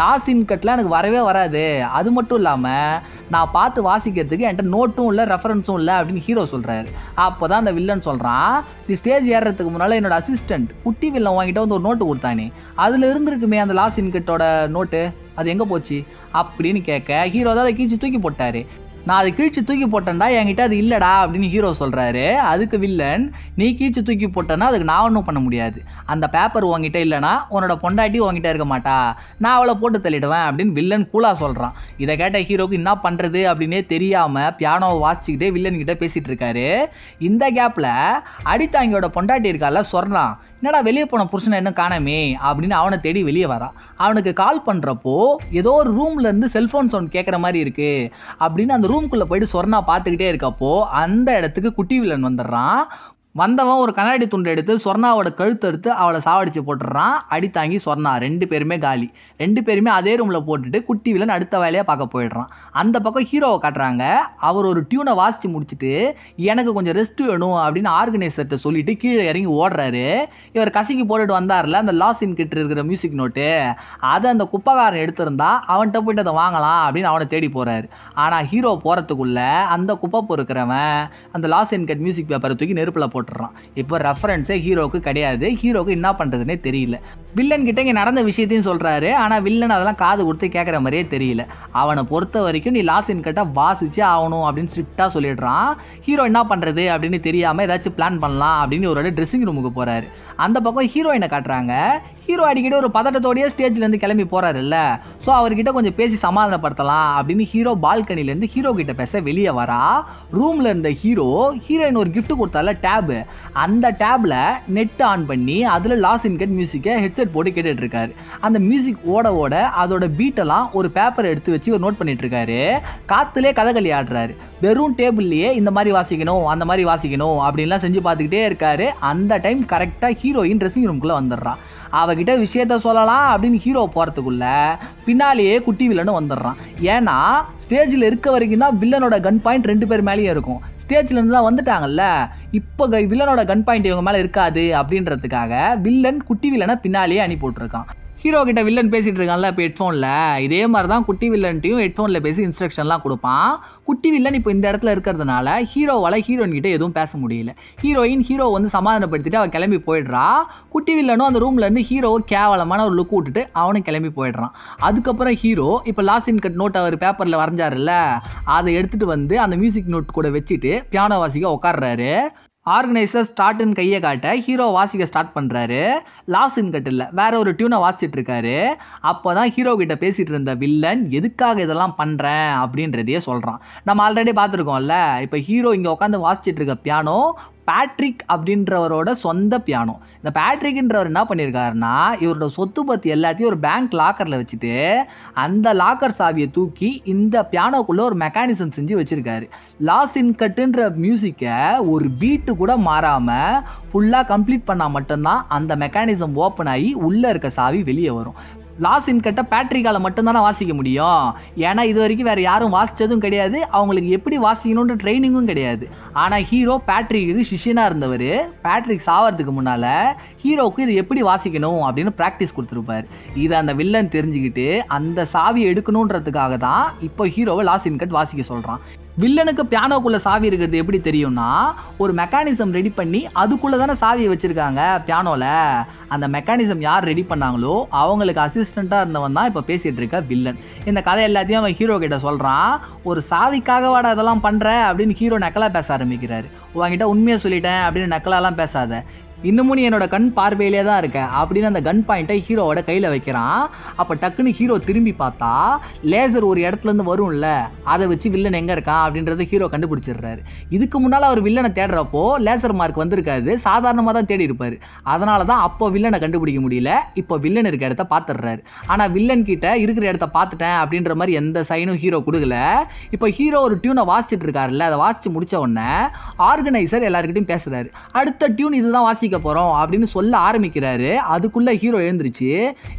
லாஸ் இன் கட்டில் எனக்கு வரவே வராது அது மட்டும் இல்லாமல் நான் பார்த்து வாசிக்கிறதுக்கு என்கிட்ட நோட்டும் இல்லை ரெஃபரன்ஸும் இல்லை அப்படின்னு ஹீரோ சொல்கிறாரு அப்போ தான் அந்த வில்லன் சொல்கிறான் நீ ஸ்டேஜ் ஏறுறதுக்கு முன்னால் என்னோட அசிஸ்டண்ட் குட்டி வில்லன் வாங்கிட்ட வந்து ஒரு நோட்டு கொடுத்தானே அதில் இருந்துருக்குமே அந்த லாஸ் இன்கட்டோட நோட்டு அது எங்கே போச்சு அப்படின்னு கேட்க ஹீரோ தான் அதை கீச்சு தூக்கி போட்டார் நான் அதை கீழ்ச்சி தூக்கி போட்டேன்டா என்கிட்ட அது இல்லைடா அப்படின்னு ஹீரோ சொல்கிறாரு அதுக்கு வில்லன் நீ கீழ்ச்சி தூக்கி போட்டேன்னா அதுக்கு நான் ஒன்றும் பண்ண முடியாது அந்த பேப்பர் உங்ககிட்ட இல்லைனா உன்னோட பொண்டாட்டி உங்ககிட்ட இருக்க மாட்டா நான் அவளை போட்டு தள்ளிடுவேன் அப்படின்னு வில்லன் கூலாக சொல்கிறான் இதை கேட்ட ஹீரோக்கு என்ன பண்ணுறது அப்படின்னே தெரியாமல் பியானோவை வாசிச்சுக்கிட்டே வில்லன் கிட்டே பேசிகிட்டு இருக்காரு இந்த கேப்பில் அடித்தாங்கியோட பொண்டாட்டி இருக்கால சொல்கிறான் என்னடா வெளியே போன புருஷனை இன்னும் காணமே அப்படின்னு அவனை தேடி வெளியே வரான் அவனுக்கு கால் பண்ணுறப்போ ஏதோ ஒரு ரூம்லேருந்து செல்ஃபோன் சவுண்ட் கேட்குற மாதிரி இருக்குது அப்படின்னு அந்த ரூம் ரூம்குள்ளே போயிட்டு சொர்ணா பார்த்துக்கிட்டே இருக்கப்போ அந்த இடத்துக்கு குட்டி வில்லன் வந்துடுறான் வந்தவன் ஒரு கண்ணாடி துண்டை எடுத்து சொர்ணாவோட கழுத்தறுத்து அவளை சாவடிச்சு போட்டுடுறான் அடி தாங்கி சொர்ணா ரெண்டு பேருமே காலி ரெண்டு பேருமே அதே ரூமில் போட்டுட்டு குட்டி வில்லன் அடுத்த வேலையாக பார்க்க போயிடுறான் அந்த பக்கம் ஹீரோவை காட்டுறாங்க அவர் ஒரு டியூனை வாசித்து முடிச்சுட்டு எனக்கு கொஞ்சம் ரெஸ்ட் வேணும் அப்படின்னு ஆர்கனைசர்கிட்ட சொல்லிவிட்டு கீழே இறங்கி ஓடுறாரு இவர் கசிக்கு போட்டுட்டு வந்தார்ல அந்த லாஸ் இன் கிட்ட இருக்கிற மியூசிக் நோட்டு அதை அந்த குப்பகாரன் எடுத்திருந்தா அவன்கிட்ட போயிட்டு அதை வாங்கலாம் அப்படின்னு அவனை தேடி போகிறாரு ஆனால் ஹீரோ போகிறதுக்குள்ளே அந்த குப்பை பொறுக்கிறவன் அந்த லாஸ் இன் கட் மியூசிக் பேப்பரை தூக்கி நெருப்பில் போட்டுறான் இப்போ ரெஃபரன்ஸே ஹீரோவுக்கு கிடையாது ஹீரோவுக்கு என்ன பண்ணுறதுனே தெரியல வில்லன் கிட்ட இங்கே நடந்த விஷயத்தையும் சொல்கிறாரு ஆனால் வில்லன் அதெல்லாம் காது கொடுத்து கேட்குற மாதிரியே தெரியல அவனை பொறுத்த வரைக்கும் நீ லாஸ் இன்கட்டை வாசிச்சு ஆகணும் அப்படின்னு ஸ்ட்ரிக்டாக சொல்லிடுறான் ஹீரோ என்ன பண்ணுறது அப்படின்னு தெரியாமல் ஏதாச்சும் பிளான் பண்ணலாம் அப்படின்னு ஒரு ட்ரெஸ்ஸிங் ரூமுக்கு போகிறாரு அந்த பக்கம் ஹீரோயினை காட்டுறாங்க ஹீரோ அடிக்கடி ஒரு பதட்டத்தோடையே ஸ்டேஜ்லேருந்து கிளம்பி போகிறாருல்ல ஸோ அவர்கிட்ட கொஞ்சம் பேசி சமாதானப்படுத்தலாம் அப்படின்னு ஹீரோ பால்கனிலேருந்து ஹீரோ கிட்ட பேச வெளியே வரா ரூமில் இருந்த ஹீரோ ஹீரோயின் ஒரு கிஃப்ட் கொடுத்தால டேபு அந்த டேபில் நெட் ஆன் பண்ணி அதில் லாஸ் இன்கட் மியூசிக்கை ஹெட்செட் ஹெட்செட் போட்டு கேட்டுட்டு இருக்காரு அந்த மியூசிக் ஓட ஓட அதோட பீட்டெல்லாம் ஒரு பேப்பர் எடுத்து வச்சு ஒரு நோட் பண்ணிட்டு இருக்காரு காத்துலேயே கதகளி ஆடுறாரு வெறும் டேபிள்லேயே இந்த மாதிரி வாசிக்கணும் அந்த மாதிரி வாசிக்கணும் அப்படின்லாம் செஞ்சு பார்த்துக்கிட்டே இருக்காரு அந்த டைம் கரெக்டாக ஹீரோயின் ட்ரெஸ்ஸிங் ரூம்குள்ளே வந்துடுறான் அவகிட்ட விஷயத்த சொல்லலாம் அப்படின்னு ஹீரோ போகிறதுக்குள்ள பின்னாலேயே குட்டி வில்லன்னு வந்துடுறான் ஏன்னா ஸ்டேஜில் இருக்க வரைக்கும் தான் வில்லனோட கன் பாயிண்ட் ரெண்டு பேர் மேலேயே இருக்கும் ஸ்டேஜ்லேருந்து தான் வந்துட்டாங்கல்ல இப்போ வில்லனோட கன் பாயிண்ட் இவங்க மேலே இருக்காது அப்படின்றதுக்காக வில்லன் குட்டி வில்லனை பின்னாலேயே அனுப்பி விட்டுருக்கான் ஹீரோ கிட்ட வில்லன் பேசிகிட்டு இருக்கான்ல இப்போ ஹெட்ஃபோனில் இதே மாதிரி தான் குட்டி வில்லன்ட்டையும் ஹெட்ஃபோனில் பேசி இன்ஸ்ட்ரக்ஷன்லாம் கொடுப்பான் குட்டி வில்லன் இப்போ இந்த இடத்துல இருக்கிறதுனால ஹீரோவால் ஹீரோயின் கிட்டே எதுவும் பேச முடியல ஹீரோயின் ஹீரோ வந்து சமாதானப்படுத்திட்டு அவன் கிளம்பி போயிடுறா குட்டி வில்லனும் அந்த ரூம்லேருந்து ஹீரோவை கேவலமான ஒரு லுக் விட்டுட்டு அவனும் கிளம்பி போயிடுறான் அதுக்கப்புறம் ஹீரோ இப்போ லாஸ்ட் இன் கட் நோட் அவர் பேப்பரில் வரைஞ்சாருல்ல அதை எடுத்துகிட்டு வந்து அந்த மியூசிக் நோட் கூட வச்சுட்டு பியானோ வாசிக்க உட்காடுறாரு ஆர்கனைசர் ஸ்டார்ட்னு கையை காட்ட ஹீரோ வாசிக்க ஸ்டார்ட் பண்ணுறாரு லாஸ்ன்னு கட்டில் வேற ஒரு டியூனை வாசிச்சுட்டு இருக்காரு அப்போ தான் ஹீரோ கிட்ட பேசிகிட்டு இருந்த வில்லன் எதுக்காக இதெல்லாம் பண்ணுறேன் அப்படின்றதையே சொல்கிறான் நம்ம ஆல்ரெடி பார்த்துருக்கோம்ல இப்போ ஹீரோ இங்கே உட்காந்து வாசிச்சுட்டு இருக்க பியானோ பேட்ரிக் அப்படின்றவரோட சொந்த பியானோ இந்த பேட்ரிக்ன்றவர் என்ன பண்ணியிருக்காருன்னா இவரோட சொத்து பற்றி எல்லாத்தையும் ஒரு பேங்க் லாக்கரில் வச்சுட்டு அந்த லாக்கர் சாவியை தூக்கி இந்த பியானோக்குள்ளே ஒரு மெக்கானிசம் செஞ்சு வச்சுருக்காரு லாஸ் இன்கட்டுன்ற மியூசிக்கை ஒரு பீட்டு கூட மாறாமல் ஃபுல்லாக கம்ப்ளீட் பண்ணால் மட்டும்தான் அந்த மெக்கானிசம் ஓப்பன் ஆகி உள்ளே இருக்க சாவி வெளியே வரும் லாஸ் இன்கட்டை பேட்ரிக்கால மட்டும்தானே வாசிக்க முடியும் ஏன்னா இது வரைக்கும் வேறு யாரும் வாசித்ததும் கிடையாது அவங்களுக்கு எப்படி வாசிக்கணுன்ற ட்ரைனிங்கும் கிடையாது ஆனால் ஹீரோ பேட்ரிக்கு சிஷியனாக இருந்தவர் பேட்ரிக் சாவதுக்கு முன்னால் ஹீரோவுக்கு இது எப்படி வாசிக்கணும் அப்படின்னு ப்ராக்டிஸ் கொடுத்துருப்பார் இதை அந்த வில்லன் தெரிஞ்சுக்கிட்டு அந்த சாவி எடுக்கணுன்றதுக்காக தான் இப்போ ஹீரோவை லாஸ் இன்கட் வாசிக்க சொல்கிறான் வில்லனுக்கு பியானோக்குள்ளே சாவி இருக்கிறது எப்படி தெரியும்னா ஒரு மெக்கானிசம் ரெடி பண்ணி அதுக்குள்ளே தானே சாவியை வச்சுருக்காங்க பியானோவில் அந்த மெக்கானிசம் யார் ரெடி பண்ணாங்களோ அவங்களுக்கு அசிஸ்டண்ட்டாக இருந்தவன் தான் இப்போ பேசிகிட்டு இருக்க வில்லன் இந்த கதை எல்லாத்தையும் அவன் ஹீரோ கிட்ட சொல்கிறான் ஒரு சாவிக்காக வாட இதெல்லாம் பண்ணுற அப்படின்னு ஹீரோ நக்கலாக பேச ஆரம்பிக்கிறாரு உங்ககிட்ட உண்மையை சொல்லிட்டேன் அப்படின்னு நக்கலாலாம் பேசாத இன்னமும் நீ என்னோட கண் பார்வையிலே தான் இருக்க அப்படின்னு அந்த கன் பாயிண்ட்டை ஹீரோவோட கையில் வைக்கிறான் அப்போ டக்குன்னு ஹீரோ திரும்பி பார்த்தா லேசர் ஒரு இடத்துலேருந்து வரும்ல அதை வச்சு வில்லன் எங்கே இருக்கான் அப்படின்றத ஹீரோ கண்டுபிடிச்சிடுறாரு இதுக்கு முன்னால் அவர் வில்லனை தேடுறப்போ லேசர் மார்க் வந்திருக்காது சாதாரணமாக தான் தேடி இருப்பார் அதனால தான் அப்போ வில்லனை கண்டுபிடிக்க முடியல இப்போ வில்லன் இருக்க இடத்த பார்த்துடுறாரு ஆனால் வில்லன் கிட்ட இருக்கிற இடத்த பார்த்துட்டேன் அப்படின்ற மாதிரி எந்த சைனும் ஹீரோ கொடுக்கல இப்போ ஹீரோ ஒரு டியூனை வாசிச்சுட்டு இருக்காருல்ல அதை வாசித்து முடித்த உடனே ஆர்கனைசர் எல்லாருக்கிட்டையும் பேசுகிறாரு அடுத்த டியூன் இதுதான் வாசி வாசிக்க போகிறோம் அப்படின்னு சொல்ல ஆரம்பிக்கிறாரு அதுக்குள்ளே ஹீரோ எழுந்துருச்சு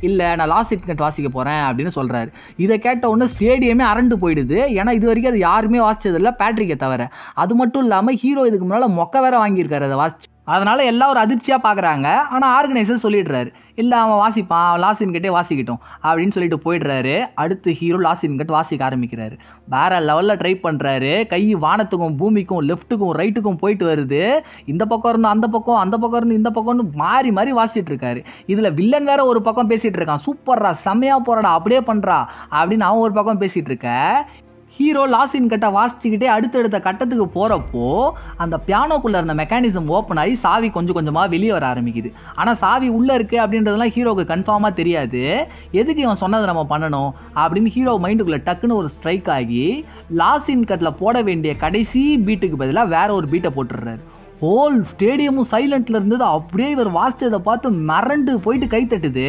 இல்லை நான் லாஸ்ட் கட் வாசிக்க போகிறேன் அப்படின்னு சொல்கிறாரு இதை கேட்ட உடனே ஸ்டேடியமே அரண்டு போயிடுது ஏன்னா இது வரைக்கும் அது யாருமே வாசித்ததில்லை பேட்ரிக்கை தவிர அது மட்டும் இல்லாமல் ஹீரோ இதுக்கு முன்னால் மொக்க வேற வாங்கியிருக்காரு அதை வாசிச்சு அதனால் எல்லாம் ஒரு அதிர்ச்சியாக பார்க்குறாங்க ஆனால் ஆர்கனைசர் சொல்லிடுறாரு இல்லை அவன் வாசிப்பான் அவன் லாசின் கட்டே வாசிக்கிட்டோம் அப்படின்னு சொல்லிட்டு போயிடுறாரு அடுத்து ஹீரோ லாசின் கட் வாசிக்க ஆரம்பிக்கிறாரு வேறு லெவலில் ட்ரை பண்ணுறாரு கை வானத்துக்கும் பூமிக்கும் லெஃப்ட்டுக்கும் ரைட்டுக்கும் போயிட்டு வருது இந்த பக்கம் இருந்து அந்த பக்கம் அந்த பக்கம் இருந்து இந்த பக்கம்னு மாறி மாறி வாசிட்டு இருக்காரு இதில் வில்லன் வேற ஒரு பக்கம் பேசிகிட்டு இருக்கான் சூப்பர்ரா செம்மையாக போகிறடா அப்படியே பண்ணுறா அப்படின்னு அவன் ஒரு பக்கம் பேசிகிட்டு இருக்க ஹீரோ லாஸின் கட்டை வாசிச்சுக்கிட்டே அடுத்தடுத்த கட்டத்துக்கு போகிறப்போ அந்த பியானோக்குள்ளே இருந்த மெக்கானிசம் ஓப்பன் ஆகி சாவி கொஞ்சம் கொஞ்சமாக வெளியே வர ஆரம்பிக்குது ஆனால் சாவி உள்ளே இருக்குது அப்படின்றதெல்லாம் ஹீரோவுக்கு கன்ஃபார்மாக தெரியாது எதுக்கு இவன் சொன்னதை நம்ம பண்ணணும் அப்படின்னு ஹீரோ மைண்டுக்குள்ளே டக்குன்னு ஒரு ஸ்ட்ரைக் ஆகி லாஸின் கட்டில் போட வேண்டிய கடைசி பீட்டுக்கு பதிலாக வேற ஒரு பீட்டை போட்டுடுறாரு ஹோல் ஸ்டேடியமும் சைலண்டில் இருந்தது அப்படியே இவர் வாசித்ததை பார்த்து மறண்டு போயிட்டு கை தட்டுது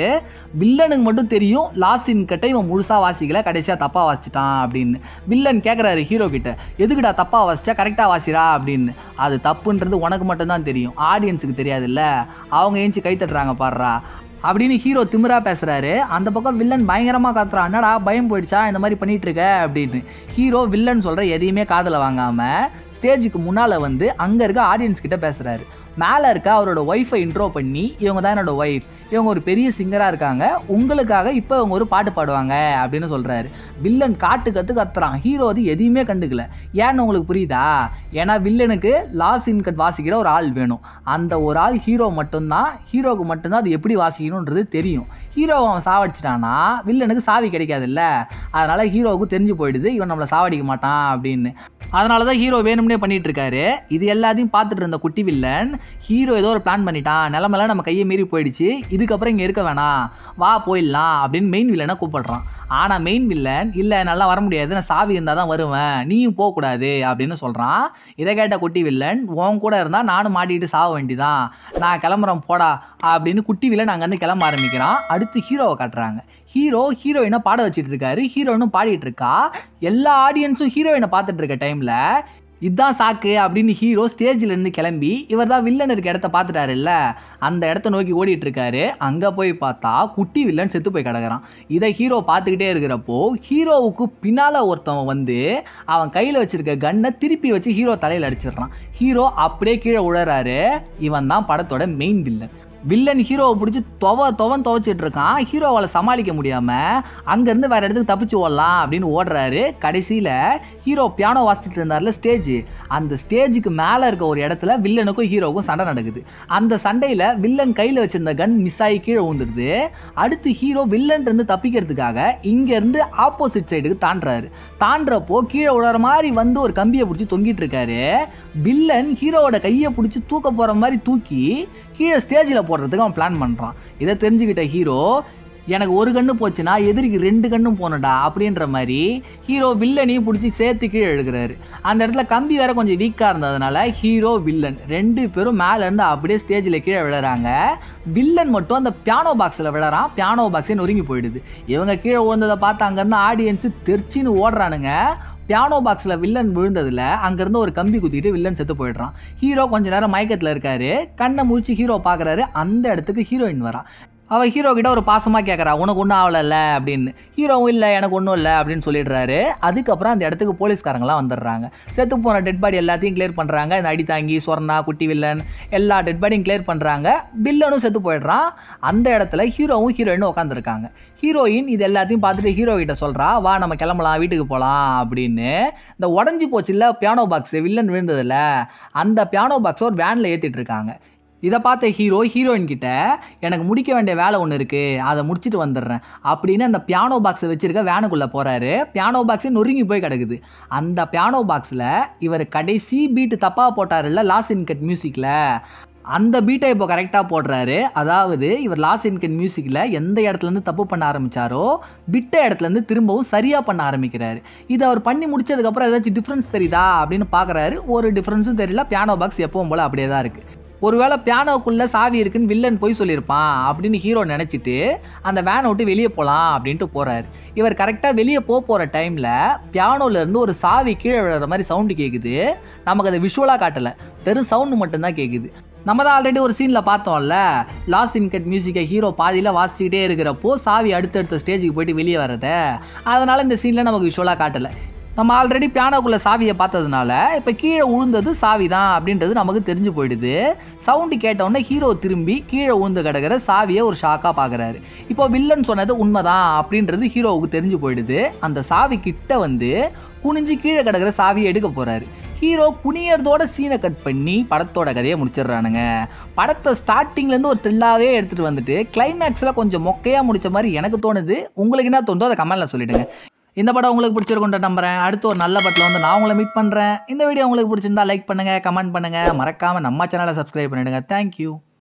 வில்லனுக்கு மட்டும் தெரியும் லாஸ்டின் கிட்டே இவன் முழுசாக வாசிக்கல கடைசியாக தப்பாக வாசிச்சிட்டான் அப்படின்னு வில்லன் கேட்குறாரு ஹீரோ கிட்ட எதுக்குடா தப்பாக வாசிச்சா கரெக்டாக வாசிடா அப்படின்னு அது தப்புன்றது உனக்கு மட்டும்தான் தெரியும் ஆடியன்ஸுக்கு தெரியாதுல்ல அவங்க ஏஞ்சி கை தட்டுறாங்க பாடுறா அப்படின்னு ஹீரோ திமிரா பேசுகிறாரு அந்த பக்கம் வில்லன் பயங்கரமாக காத்துறான் என்னடா பயம் போயிடுச்சா இந்த மாதிரி பண்ணிகிட்ருக்க அப்படின்னு ஹீரோ வில்லன் சொல்கிற எதையுமே காதில் வாங்காமல் ஸ்டேஜுக்கு முன்னால் வந்து அங்கே இருக்க ஆடியன்ஸ் கிட்ட பேசுகிறாரு மேலே இருக்க அவரோட ஒய்ஃபை இன்ட்ரோ பண்ணி இவங்க தான் என்னோட ஒய்ஃப் இவங்க ஒரு பெரிய சிங்கராக இருக்காங்க உங்களுக்காக இப்போ இவங்க ஒரு பாட்டு பாடுவாங்க அப்படின்னு சொல்கிறாரு வில்லன் காட்டு கற்று கத்துறான் ஹீரோ அது எதையுமே கண்டுக்கல ஏன்னு உங்களுக்கு புரியுதா ஏன்னா வில்லனுக்கு லாஸ் இன்கட் வாசிக்கிற ஒரு ஆள் வேணும் அந்த ஒரு ஆள் ஹீரோ மட்டும்தான் ஹீரோவுக்கு மட்டும்தான் அது எப்படி வாசிக்கணுன்றது தெரியும் ஹீரோவை அவன் சாவடிச்சிட்டானா வில்லனுக்கு சாவி கிடைக்காதுல்ல அதனால் ஹீரோவுக்கு தெரிஞ்சு போயிடுது இவன் நம்மளை சாவடிக்க மாட்டான் அப்படின்னு அதனால தான் ஹீரோ வேணும்னே பண்ணிகிட்டு இருக்காரு இது எல்லாத்தையும் பார்த்துட்டு இருந்த குட்டி வில்லன் ஹீரோ ஏதோ ஒரு பிளான் பண்ணிட்டான் நிலமெல்லாம் நம்ம கையை மீறி போயிடுச்சு இதுக்கப்புறம் இங்கே இருக்க வேணாம் வா போயிடலாம் அப்படின்னு மெயின் வில்லனை கூப்பிடுறான் ஆனால் மெயின் வில்லன் இல்லை நல்லா வர முடியாது நான் சாவி இருந்தால் தான் வருவேன் நீயும் போகக்கூடாது அப்படின்னு சொல்கிறான் இதை கேட்ட குட்டி வில்லன் உன் கூட இருந்தால் நானும் மாட்டிகிட்டு சாவ வேண்டிதான் நான் கிளம்புறேன் போடா அப்படின்னு குட்டி வில்லன் அங்கேருந்து கிளம்ப ஆரம்பிக்கிறான் அடுத்து ஹீரோவை காட்டுறாங்க ஹீரோ ஹீரோயினை பாட வச்சுட்டு இருக்காரு ஹீரோயினும் பாடிட்டு இருக்கா எல்லா ஆடியன்ஸும் ஹீரோயினை பார்த்துட்டு இருக்க டைமில் இதுதான் சாக்கு அப்படின்னு ஹீரோ ஸ்டேஜ்லேருந்து கிளம்பி இவர் தான் வில்லன் இருக்க இடத்த பார்த்துட்டாருல்ல அந்த இடத்த நோக்கி ஓடிட்டுருக்காரு அங்கே போய் பார்த்தா குட்டி வில்லன் செத்து போய் கிடக்கிறான் இதை ஹீரோ பார்த்துக்கிட்டே இருக்கிறப்போ ஹீரோவுக்கு பின்னால் ஒருத்தவன் வந்து அவன் கையில் வச்சுருக்க கன்னை திருப்பி வச்சு ஹீரோ தலையில் அடிச்சிடுறான் ஹீரோ அப்படியே கீழே உழறாரு இவன் தான் படத்தோட மெயின் வில்லன் வில்லன் ஹீரோவை பிடிச்சி துவ துவன் துவச்சிட்டு இருக்கான் ஹீரோவால் சமாளிக்க முடியாமல் அங்கேருந்து வேறு இடத்துக்கு தப்பிச்சு ஓடலாம் அப்படின்னு ஓடுறாரு கடைசியில் ஹீரோ பியானோ வாசிச்சுட்டு இருந்தார்ல ஸ்டேஜ் அந்த ஸ்டேஜுக்கு மேலே இருக்க ஒரு இடத்துல வில்லனுக்கும் ஹீரோவுக்கும் சண்டை நடக்குது அந்த சண்டையில் வில்லன் கையில் வச்சுருந்த கன் மிஸ் ஆகி கீழே விழுந்துருது அடுத்து ஹீரோ வில்லன்ட்டு தப்பிக்கிறதுக்காக இங்கேருந்து ஆப்போசிட் சைடுக்கு தாண்டுறாரு தாண்டுறப்போ கீழே விடுற மாதிரி வந்து ஒரு கம்பியை பிடிச்சி தொங்கிட்டு இருக்காரு வில்லன் ஹீரோவோட கையை பிடிச்சி தூக்க போகிற மாதிரி தூக்கி கீழே ஸ்டேஜில் போடுறதுக்கு அவன் பிளான் பண்ணுறான் இதை தெரிஞ்சுக்கிட்ட ஹீரோ எனக்கு ஒரு கண்ணு போச்சுன்னா எதிரிக்கு ரெண்டு கண்ணும் போனடா அப்படின்ற மாதிரி ஹீரோ வில்லனையும் பிடிச்சி சேர்த்து கீழே எழுகிறாரு அந்த இடத்துல கம்பி வேற கொஞ்சம் வீக்காக இருந்ததுனால ஹீரோ வில்லன் ரெண்டு பேரும் மேலேருந்து அப்படியே ஸ்டேஜில் கீழே விழுறாங்க வில்லன் மட்டும் அந்த பியானோ பாக்ஸில் விழறான் பியானோ பாக்ஸே நொறுங்கி போயிடுது இவங்க கீழே உழந்ததை பார்த்து அங்கேருந்து ஆடியன்ஸு தெரிச்சின்னு ஓடுறானுங்க பியானோ பாக்ஸில் வில்லன் விழுந்ததில் அங்கேருந்து ஒரு கம்பி குத்திட்டு வில்லன் செத்து போயிடுறான் ஹீரோ கொஞ்சம் நேரம் மயக்கத்தில் இருக்காரு கண்ணை முடிச்சு ஹீரோ பார்க்குறாரு அந்த இடத்துக்கு ஹீரோயின் வரான் அவள் ஹீரோ கிட்ட ஒரு பாசமாக கேட்குறா உனக்கு ஒன்றும் ஆகலைல்ல அப்படின்னு ஹீரோவும் இல்லை எனக்கு ஒன்றும் இல்லை அப்படின்னு சொல்லிடுறாரு அதுக்கப்புறம் அந்த இடத்துக்கு போலீஸ்காரங்களாம் வந்துடுறாங்க செத்து போன டெட் பாடி எல்லாத்தையும் கிளியர் பண்ணுறாங்க இந்த அடி தாங்கி சொர்ணா குட்டி வில்லன் எல்லா டெட் பாடியும் கிளியர் பண்ணுறாங்க வில்லனும் செத்து போயிடுறான் அந்த இடத்துல ஹீரோவும் ஹீரோயினும் உட்காந்துருக்காங்க ஹீரோயின் இது எல்லாத்தையும் பார்த்துட்டு ஹீரோ கிட்ட சொல்கிறா வா நம்ம கிளம்பலாம் வீட்டுக்கு போகலாம் அப்படின்னு இந்த உடஞ்சி போச்சு இல்லை பியானோ பாக்ஸு வில்லன் விழுந்ததில்ல அந்த பியானோ பாக்ஸை ஒரு வேனில் ஏற்றிட்டு இருக்காங்க இதை பார்த்த ஹீரோ ஹீரோயின் கிட்ட எனக்கு முடிக்க வேண்டிய வேலை ஒன்று இருக்குது அதை முடிச்சுட்டு வந்துடுறேன் அப்படின்னு அந்த பியானோ பாக்ஸை வச்சுருக்க வேனுக்குள்ளே போகிறாரு பியானோ பாக்ஸே நொறுங்கி போய் கிடக்குது அந்த பியானோ பாக்ஸில் இவர் கடைசி பீட்டு தப்பாக இல்லை லாஸ் இன்கட் மியூசிக்கில் அந்த பீட்டை இப்போ கரெக்டாக போடுறாரு அதாவது இவர் லாஸ் இன்கன் மியூசிக்கில் எந்த இடத்துலேருந்து தப்பு பண்ண ஆரம்பித்தாரோ விட்ட இடத்துலேருந்து திரும்பவும் சரியாக பண்ண ஆரம்பிக்கிறாரு இது அவர் பண்ணி முடிச்சதுக்கப்புறம் ஏதாச்சும் டிஃப்ரென்ஸ் தெரியுதா அப்படின்னு பார்க்குறாரு ஒரு டிஃப்ரென்ஸும் தெரியல பியானோ பாக்ஸ் எப்பவும் போல் அப்படியே தான் இருக்குது ஒருவேளை பியானோக்குள்ளே சாவி இருக்குன்னு வில்லன் போய் சொல்லியிருப்பான் அப்படின்னு ஹீரோ நினச்சிட்டு அந்த வேனை விட்டு வெளியே போகலாம் அப்படின்ட்டு போகிறார் இவர் கரெக்டாக வெளியே போக போகிற டைமில் பியானோலேருந்து ஒரு சாவி கீழே விழுற மாதிரி சவுண்டு கேட்குது நமக்கு அதை விஷுவலாக காட்டலை வெறும் சவுண்டு மட்டும்தான் கேட்குது நம்ம தான் ஆல்ரெடி ஒரு சீனில் பார்த்தோம்ல லாஸ் இன்கட் மியூசிக்கை ஹீரோ பாதியில் வாசிச்சுக்கிட்டே இருக்கிறப்போ சாவி அடுத்தடுத்த ஸ்டேஜுக்கு போயிட்டு வெளியே வர்றத அதனால் இந்த சீனில் நமக்கு விஷுவலாக காட்டலை நம்ம ஆல்ரெடி பியானோக்குள்ளே சாவியை பார்த்ததுனால இப்போ கீழே உழுந்தது சாவி தான் அப்படின்றது நமக்கு தெரிஞ்சு போயிடுது சவுண்டு கேட்டவுடனே ஹீரோ திரும்பி கீழே உழுந்து கிடக்கிற சாவியை ஒரு ஷாக்காக பார்க்குறாரு இப்போ வில்லன் சொன்னது உண்மைதான் அப்படின்றது ஹீரோவுக்கு தெரிஞ்சு போயிடுது அந்த சாவி கிட்ட வந்து குனிஞ்சு கீழே கிடக்கிற சாவியை எடுக்க போகிறாரு ஹீரோ குனியறதோட சீனை கட் பண்ணி படத்தோட கதையை முடிச்சிடுறானுங்க படத்தை ஸ்டார்டிங்லேருந்து ஒரு த்ரில்லாகவே எடுத்துகிட்டு வந்துட்டு கிளைமேக்ஸில் கொஞ்சம் மொக்கையாக முடித்த மாதிரி எனக்கு தோணுது உங்களுக்கு என்ன தோணுதோ அதை கமலில் சொல்லிவிடுங்க இந்த படம் உங்களுக்கு பிடிச்சிருக்குன்ற நம்புறேன் அடுத்து ஒரு நல்ல படத்தில் வந்து நான் உங்களை மீட் பண்ணுறேன் இந்த வீடியோ உங்களுக்கு பிடிச்சிருந்தா லைக் பண்ணுங்கள் கமெண்ட் பண்ணுங்கள் மறக்காமல் நம்ம சேனலை சப்ஸ்கிரைப் பண்ணிவிடுங்க தேங்க்யூ